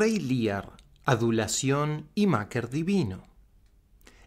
Rey Lear, Adulación y Máquer Divino.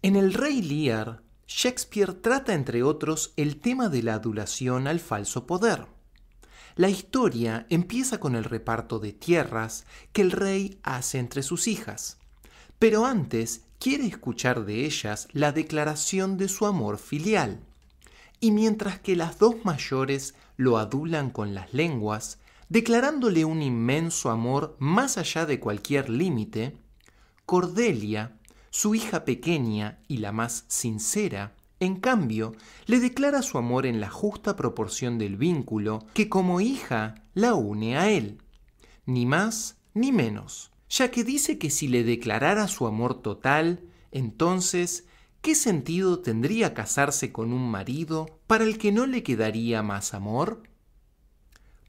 En el Rey Lear, Shakespeare trata, entre otros, el tema de la adulación al falso poder. La historia empieza con el reparto de tierras que el rey hace entre sus hijas, pero antes quiere escuchar de ellas la declaración de su amor filial. Y mientras que las dos mayores lo adulan con las lenguas, Declarándole un inmenso amor más allá de cualquier límite, Cordelia, su hija pequeña y la más sincera, en cambio, le declara su amor en la justa proporción del vínculo que como hija la une a él, ni más ni menos, ya que dice que si le declarara su amor total, entonces, ¿qué sentido tendría casarse con un marido para el que no le quedaría más amor?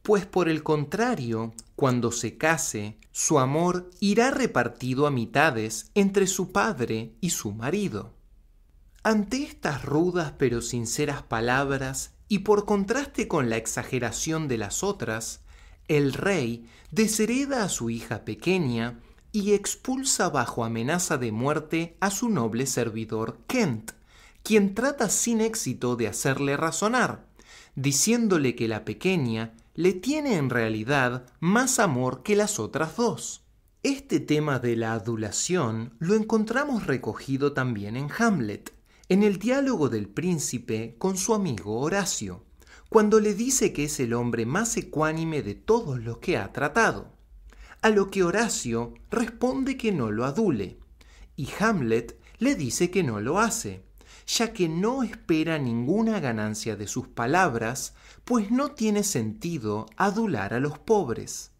pues por el contrario, cuando se case, su amor irá repartido a mitades entre su padre y su marido. Ante estas rudas pero sinceras palabras, y por contraste con la exageración de las otras, el rey deshereda a su hija pequeña y expulsa bajo amenaza de muerte a su noble servidor Kent, quien trata sin éxito de hacerle razonar, diciéndole que la pequeña le tiene en realidad más amor que las otras dos. Este tema de la adulación lo encontramos recogido también en Hamlet, en el diálogo del príncipe con su amigo Horacio, cuando le dice que es el hombre más ecuánime de todos los que ha tratado, a lo que Horacio responde que no lo adule, y Hamlet le dice que no lo hace, ya que no espera ninguna ganancia de sus palabras, pues no tiene sentido adular a los pobres.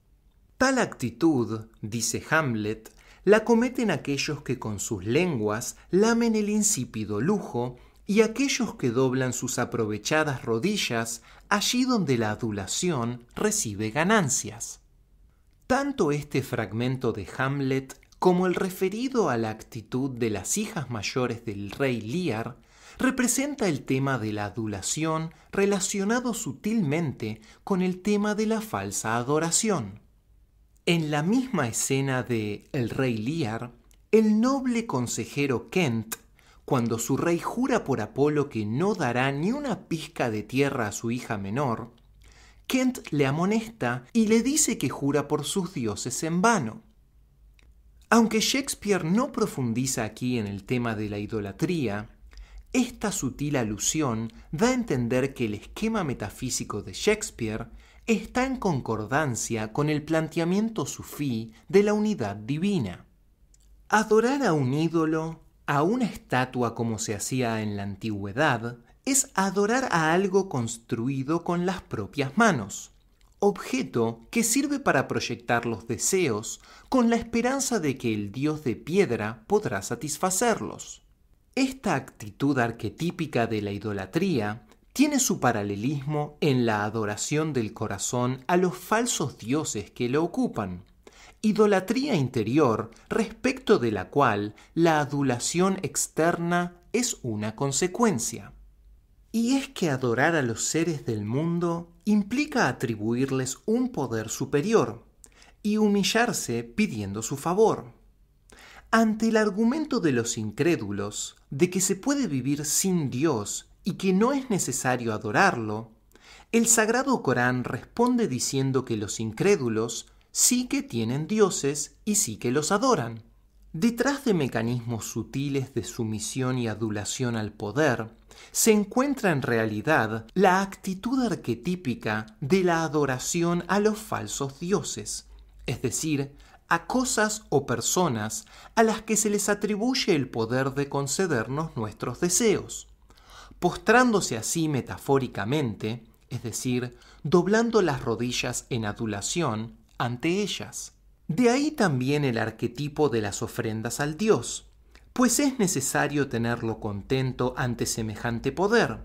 Tal actitud, dice Hamlet, la cometen aquellos que con sus lenguas lamen el insípido lujo y aquellos que doblan sus aprovechadas rodillas allí donde la adulación recibe ganancias. Tanto este fragmento de Hamlet como el referido a la actitud de las hijas mayores del rey Lear, representa el tema de la adulación relacionado sutilmente con el tema de la falsa adoración. En la misma escena de El rey Lear, el noble consejero Kent, cuando su rey jura por Apolo que no dará ni una pizca de tierra a su hija menor, Kent le amonesta y le dice que jura por sus dioses en vano. Aunque Shakespeare no profundiza aquí en el tema de la idolatría, esta sutil alusión da a entender que el esquema metafísico de Shakespeare está en concordancia con el planteamiento sufí de la unidad divina. Adorar a un ídolo, a una estatua como se hacía en la antigüedad, es adorar a algo construido con las propias manos objeto que sirve para proyectar los deseos con la esperanza de que el dios de piedra podrá satisfacerlos. Esta actitud arquetípica de la idolatría tiene su paralelismo en la adoración del corazón a los falsos dioses que lo ocupan, idolatría interior respecto de la cual la adulación externa es una consecuencia. Y es que adorar a los seres del mundo implica atribuirles un poder superior y humillarse pidiendo su favor. Ante el argumento de los incrédulos de que se puede vivir sin Dios y que no es necesario adorarlo, el Sagrado Corán responde diciendo que los incrédulos sí que tienen dioses y sí que los adoran. Detrás de mecanismos sutiles de sumisión y adulación al poder, se encuentra en realidad la actitud arquetípica de la adoración a los falsos dioses, es decir, a cosas o personas a las que se les atribuye el poder de concedernos nuestros deseos, postrándose así metafóricamente, es decir, doblando las rodillas en adulación ante ellas. De ahí también el arquetipo de las ofrendas al dios, pues es necesario tenerlo contento ante semejante poder.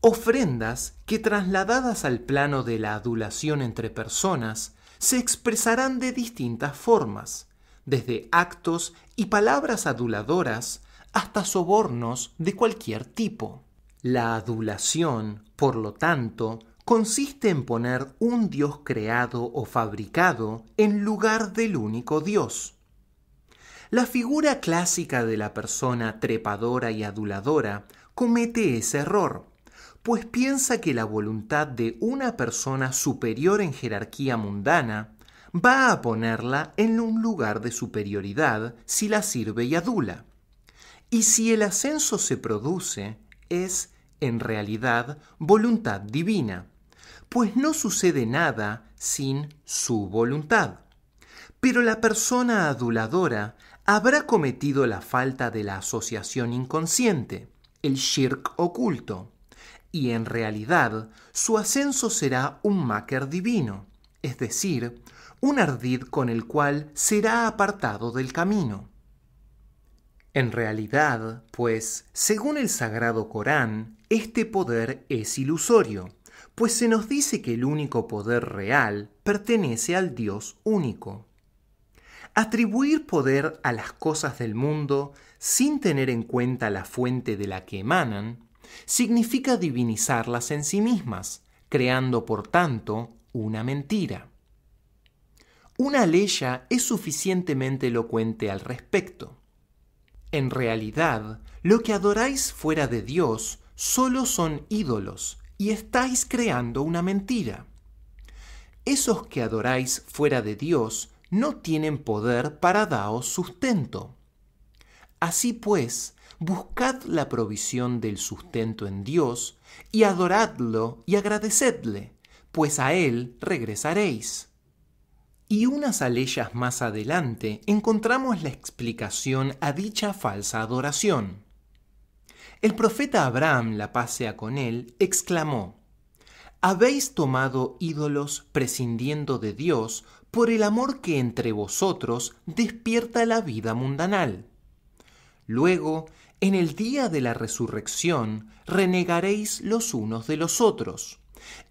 Ofrendas que trasladadas al plano de la adulación entre personas, se expresarán de distintas formas, desde actos y palabras aduladoras hasta sobornos de cualquier tipo. La adulación, por lo tanto, consiste en poner un Dios creado o fabricado en lugar del único Dios, la figura clásica de la persona trepadora y aduladora comete ese error, pues piensa que la voluntad de una persona superior en jerarquía mundana va a ponerla en un lugar de superioridad si la sirve y adula. Y si el ascenso se produce, es, en realidad, voluntad divina, pues no sucede nada sin su voluntad. Pero la persona aduladora habrá cometido la falta de la asociación inconsciente, el shirk oculto, y en realidad su ascenso será un máker divino, es decir, un ardid con el cual será apartado del camino. En realidad, pues, según el Sagrado Corán, este poder es ilusorio, pues se nos dice que el único poder real pertenece al Dios único. Atribuir poder a las cosas del mundo sin tener en cuenta la fuente de la que emanan significa divinizarlas en sí mismas, creando por tanto una mentira. Una leya es suficientemente elocuente al respecto. En realidad, lo que adoráis fuera de Dios solo son ídolos y estáis creando una mentira. Esos que adoráis fuera de Dios no tienen poder para daos sustento. Así pues, buscad la provisión del sustento en Dios, y adoradlo y agradecedle, pues a Él regresaréis. Y unas aleyas más adelante encontramos la explicación a dicha falsa adoración. El profeta Abraham, la pasea con él, exclamó, Habéis tomado ídolos prescindiendo de Dios por el amor que entre vosotros despierta la vida mundanal. Luego, en el día de la resurrección, renegaréis los unos de los otros,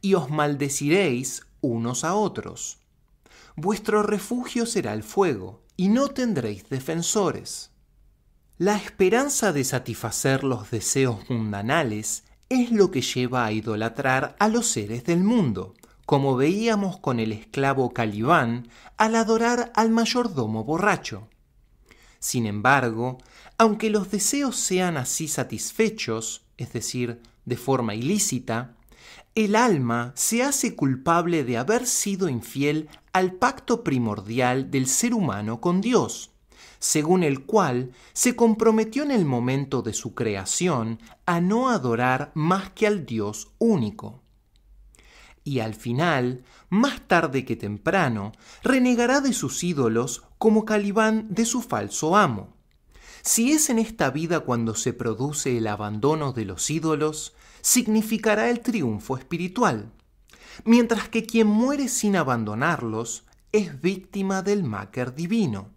y os maldeciréis unos a otros. Vuestro refugio será el fuego, y no tendréis defensores. La esperanza de satisfacer los deseos mundanales es lo que lleva a idolatrar a los seres del mundo, como veíamos con el esclavo Calibán al adorar al mayordomo borracho. Sin embargo, aunque los deseos sean así satisfechos, es decir, de forma ilícita, el alma se hace culpable de haber sido infiel al pacto primordial del ser humano con Dios, según el cual se comprometió en el momento de su creación a no adorar más que al Dios único y al final, más tarde que temprano, renegará de sus ídolos como Calibán de su falso amo. Si es en esta vida cuando se produce el abandono de los ídolos, significará el triunfo espiritual, mientras que quien muere sin abandonarlos es víctima del máquer divino,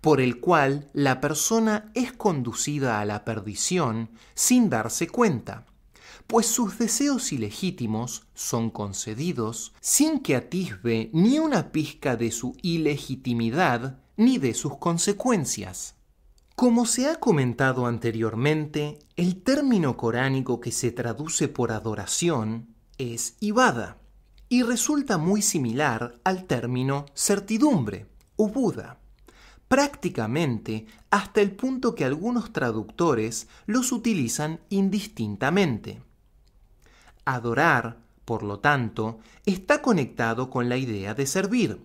por el cual la persona es conducida a la perdición sin darse cuenta pues sus deseos ilegítimos son concedidos sin que atisbe ni una pizca de su ilegitimidad ni de sus consecuencias. Como se ha comentado anteriormente, el término coránico que se traduce por adoración es ibada y resulta muy similar al término certidumbre o Buda prácticamente hasta el punto que algunos traductores los utilizan indistintamente. Adorar, por lo tanto, está conectado con la idea de servir.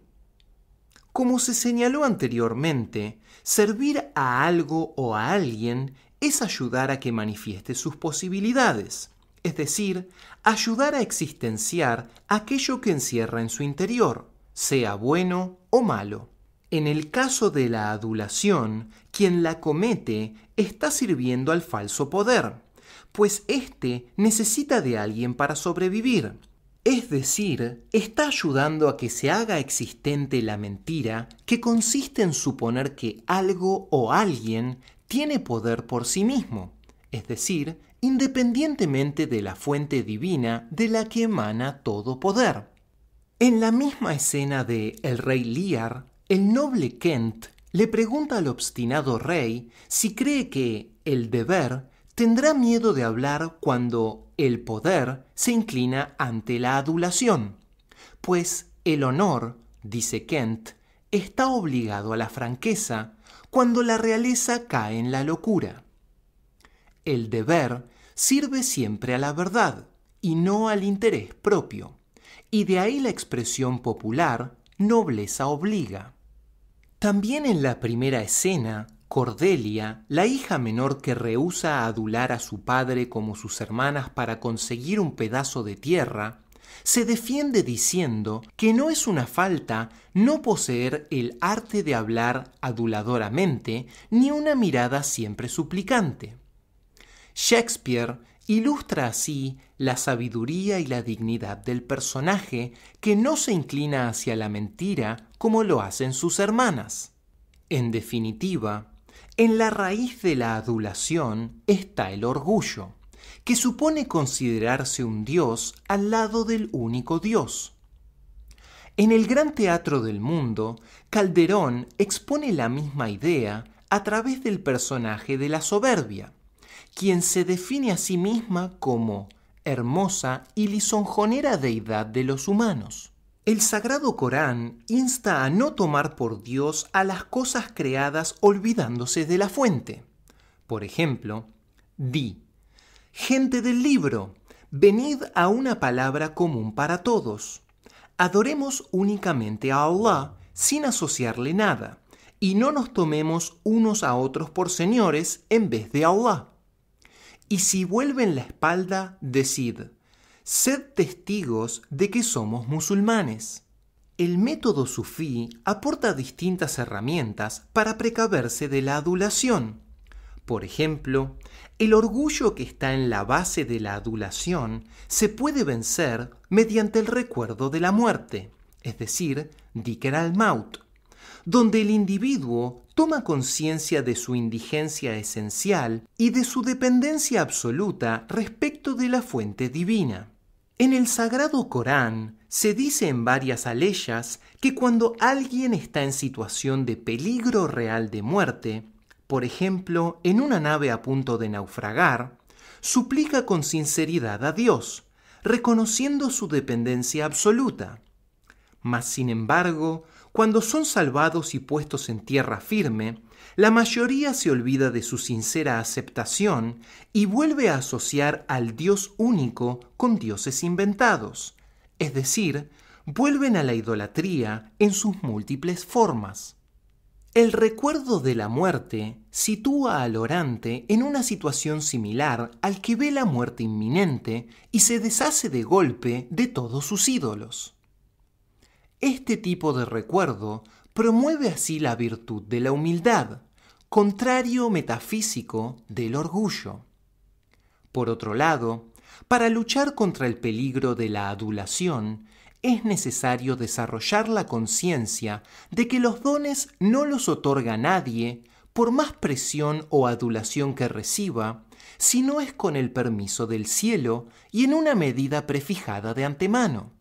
Como se señaló anteriormente, servir a algo o a alguien es ayudar a que manifieste sus posibilidades, es decir, ayudar a existenciar aquello que encierra en su interior, sea bueno o malo. En el caso de la adulación, quien la comete está sirviendo al falso poder, pues éste necesita de alguien para sobrevivir. Es decir, está ayudando a que se haga existente la mentira que consiste en suponer que algo o alguien tiene poder por sí mismo, es decir, independientemente de la fuente divina de la que emana todo poder. En la misma escena de El rey Lear, el noble Kent le pregunta al obstinado rey si cree que el deber tendrá miedo de hablar cuando el poder se inclina ante la adulación, pues el honor, dice Kent, está obligado a la franqueza cuando la realeza cae en la locura. El deber sirve siempre a la verdad y no al interés propio, y de ahí la expresión popular nobleza obliga. También en la primera escena, Cordelia, la hija menor que rehúsa adular a su padre como sus hermanas para conseguir un pedazo de tierra, se defiende diciendo que no es una falta no poseer el arte de hablar aduladoramente ni una mirada siempre suplicante. Shakespeare ilustra así la sabiduría y la dignidad del personaje que no se inclina hacia la mentira como lo hacen sus hermanas. En definitiva, en la raíz de la adulación está el orgullo, que supone considerarse un dios al lado del único dios. En el Gran Teatro del Mundo, Calderón expone la misma idea a través del personaje de la soberbia, quien se define a sí misma como hermosa y lisonjonera deidad de los humanos. El Sagrado Corán insta a no tomar por Dios a las cosas creadas olvidándose de la fuente. Por ejemplo, di, gente del libro, venid a una palabra común para todos. Adoremos únicamente a Allah sin asociarle nada, y no nos tomemos unos a otros por señores en vez de Allah. Y si vuelven la espalda, decid, sed testigos de que somos musulmanes. El método sufí aporta distintas herramientas para precaverse de la adulación. Por ejemplo, el orgullo que está en la base de la adulación se puede vencer mediante el recuerdo de la muerte, es decir, diker al-maut, donde el individuo toma conciencia de su indigencia esencial y de su dependencia absoluta respecto de la fuente divina. En el Sagrado Corán se dice en varias aleyas que cuando alguien está en situación de peligro real de muerte, por ejemplo, en una nave a punto de naufragar, suplica con sinceridad a Dios, reconociendo su dependencia absoluta. Mas, sin embargo, cuando son salvados y puestos en tierra firme, la mayoría se olvida de su sincera aceptación y vuelve a asociar al Dios único con dioses inventados, es decir, vuelven a la idolatría en sus múltiples formas. El recuerdo de la muerte sitúa al orante en una situación similar al que ve la muerte inminente y se deshace de golpe de todos sus ídolos. Este tipo de recuerdo promueve así la virtud de la humildad, contrario metafísico del orgullo. Por otro lado, para luchar contra el peligro de la adulación, es necesario desarrollar la conciencia de que los dones no los otorga nadie por más presión o adulación que reciba, si no es con el permiso del cielo y en una medida prefijada de antemano.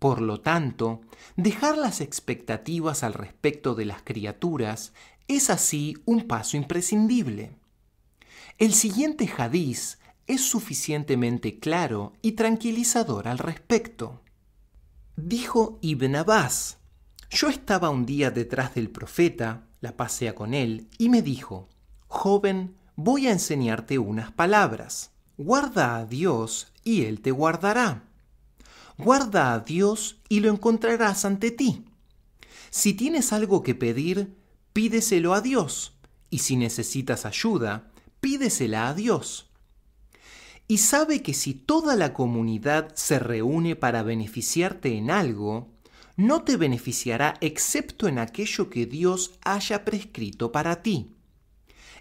Por lo tanto, dejar las expectativas al respecto de las criaturas es así un paso imprescindible. El siguiente hadiz es suficientemente claro y tranquilizador al respecto. Dijo Ibn Abbas, yo estaba un día detrás del profeta, la pasea con él, y me dijo, joven, voy a enseñarte unas palabras. Guarda a Dios y Él te guardará. Guarda a Dios y lo encontrarás ante ti. Si tienes algo que pedir, pídeselo a Dios, y si necesitas ayuda, pídesela a Dios. Y sabe que si toda la comunidad se reúne para beneficiarte en algo, no te beneficiará excepto en aquello que Dios haya prescrito para ti.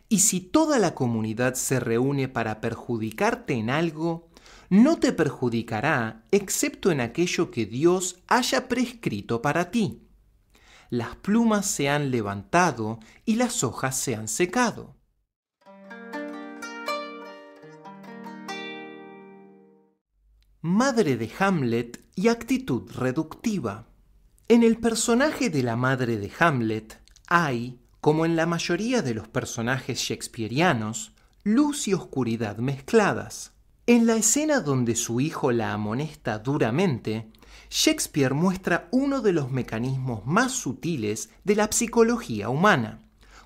Y si toda la comunidad se reúne para perjudicarte en algo, no te perjudicará excepto en aquello que Dios haya prescrito para ti. Las plumas se han levantado y las hojas se han secado. Madre de Hamlet y actitud reductiva. En el personaje de la madre de Hamlet hay, como en la mayoría de los personajes shakespearianos, luz y oscuridad mezcladas. En la escena donde su hijo la amonesta duramente, Shakespeare muestra uno de los mecanismos más sutiles de la psicología humana,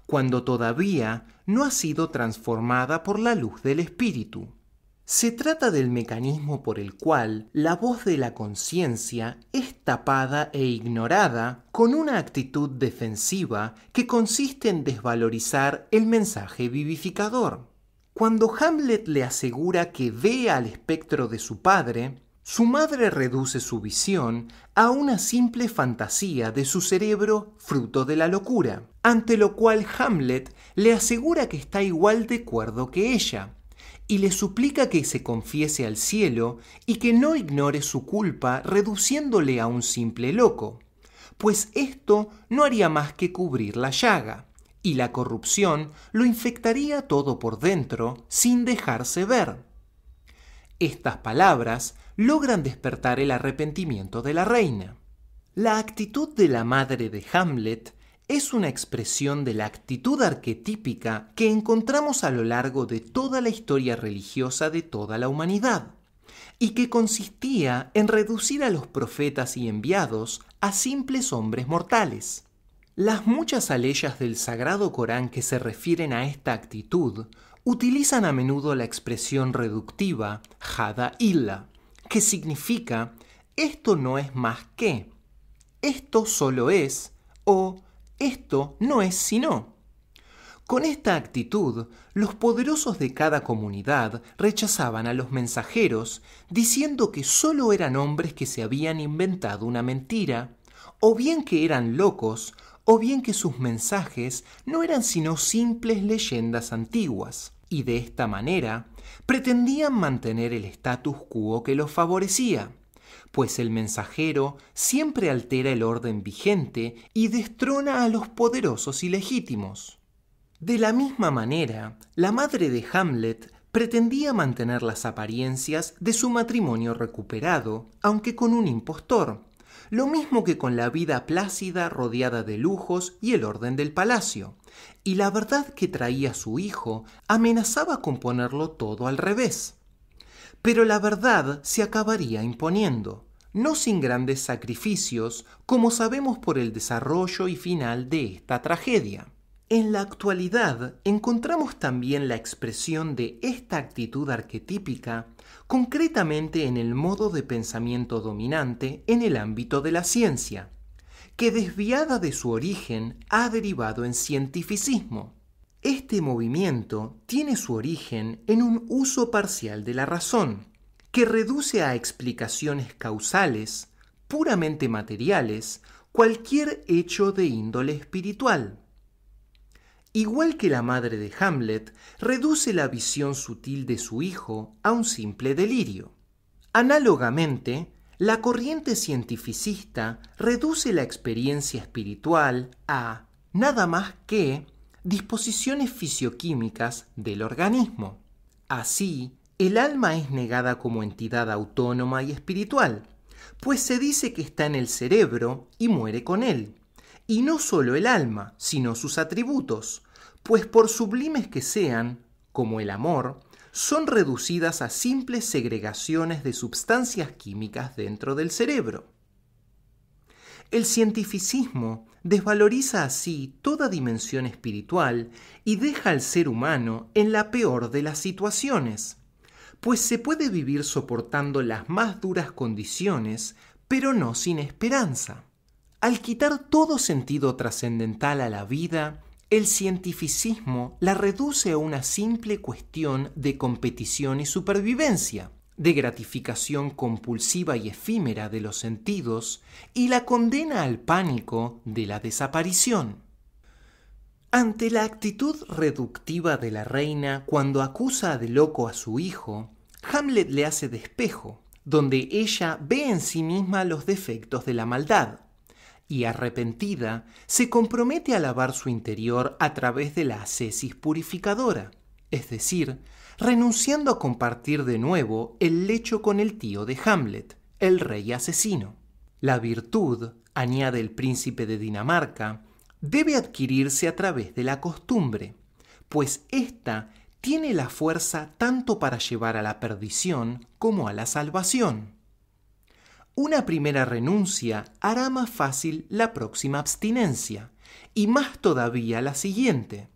cuando todavía no ha sido transformada por la luz del espíritu. Se trata del mecanismo por el cual la voz de la conciencia es tapada e ignorada con una actitud defensiva que consiste en desvalorizar el mensaje vivificador. Cuando Hamlet le asegura que ve al espectro de su padre, su madre reduce su visión a una simple fantasía de su cerebro fruto de la locura, ante lo cual Hamlet le asegura que está igual de cuerdo que ella, y le suplica que se confiese al cielo y que no ignore su culpa reduciéndole a un simple loco, pues esto no haría más que cubrir la llaga y la corrupción lo infectaría todo por dentro sin dejarse ver. Estas palabras logran despertar el arrepentimiento de la reina. La actitud de la madre de Hamlet es una expresión de la actitud arquetípica que encontramos a lo largo de toda la historia religiosa de toda la humanidad, y que consistía en reducir a los profetas y enviados a simples hombres mortales. Las muchas aleyas del Sagrado Corán que se refieren a esta actitud utilizan a menudo la expresión reductiva hada illa, que significa esto no es más que, esto solo es o esto no es sino. Con esta actitud, los poderosos de cada comunidad rechazaban a los mensajeros diciendo que solo eran hombres que se habían inventado una mentira, o bien que eran locos o bien que sus mensajes no eran sino simples leyendas antiguas, y de esta manera pretendían mantener el status quo que los favorecía, pues el mensajero siempre altera el orden vigente y destrona a los poderosos y legítimos. De la misma manera, la madre de Hamlet pretendía mantener las apariencias de su matrimonio recuperado, aunque con un impostor, lo mismo que con la vida plácida rodeada de lujos y el orden del palacio. Y la verdad que traía su hijo amenazaba con ponerlo todo al revés. Pero la verdad se acabaría imponiendo, no sin grandes sacrificios, como sabemos por el desarrollo y final de esta tragedia. En la actualidad encontramos también la expresión de esta actitud arquetípica concretamente en el modo de pensamiento dominante en el ámbito de la ciencia, que desviada de su origen ha derivado en cientificismo. Este movimiento tiene su origen en un uso parcial de la razón, que reduce a explicaciones causales, puramente materiales, cualquier hecho de índole espiritual igual que la madre de Hamlet, reduce la visión sutil de su hijo a un simple delirio. Análogamente, la corriente cientificista reduce la experiencia espiritual a nada más que disposiciones fisioquímicas del organismo. Así, el alma es negada como entidad autónoma y espiritual, pues se dice que está en el cerebro y muere con él. Y no solo el alma, sino sus atributos, pues por sublimes que sean, como el amor, son reducidas a simples segregaciones de sustancias químicas dentro del cerebro. El cientificismo desvaloriza así toda dimensión espiritual y deja al ser humano en la peor de las situaciones, pues se puede vivir soportando las más duras condiciones, pero no sin esperanza. Al quitar todo sentido trascendental a la vida, el cientificismo la reduce a una simple cuestión de competición y supervivencia, de gratificación compulsiva y efímera de los sentidos y la condena al pánico de la desaparición. Ante la actitud reductiva de la reina cuando acusa de loco a su hijo, Hamlet le hace despejo, donde ella ve en sí misma los defectos de la maldad, y arrepentida, se compromete a lavar su interior a través de la asesis purificadora, es decir, renunciando a compartir de nuevo el lecho con el tío de Hamlet, el rey asesino. La virtud, añade el príncipe de Dinamarca, debe adquirirse a través de la costumbre, pues ésta tiene la fuerza tanto para llevar a la perdición como a la salvación. Una primera renuncia hará más fácil la próxima abstinencia y más todavía la siguiente,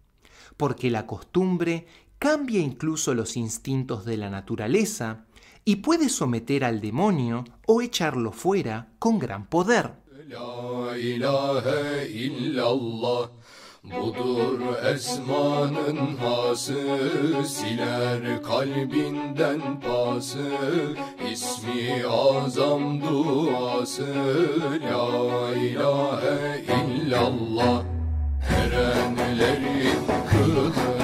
porque la costumbre cambia incluso los instintos de la naturaleza y puede someter al demonio o echarlo fuera con gran poder. Budur esmanın hası Siler kalbinden pası ismi azam duası La ilahe illallah Erenlerin kılı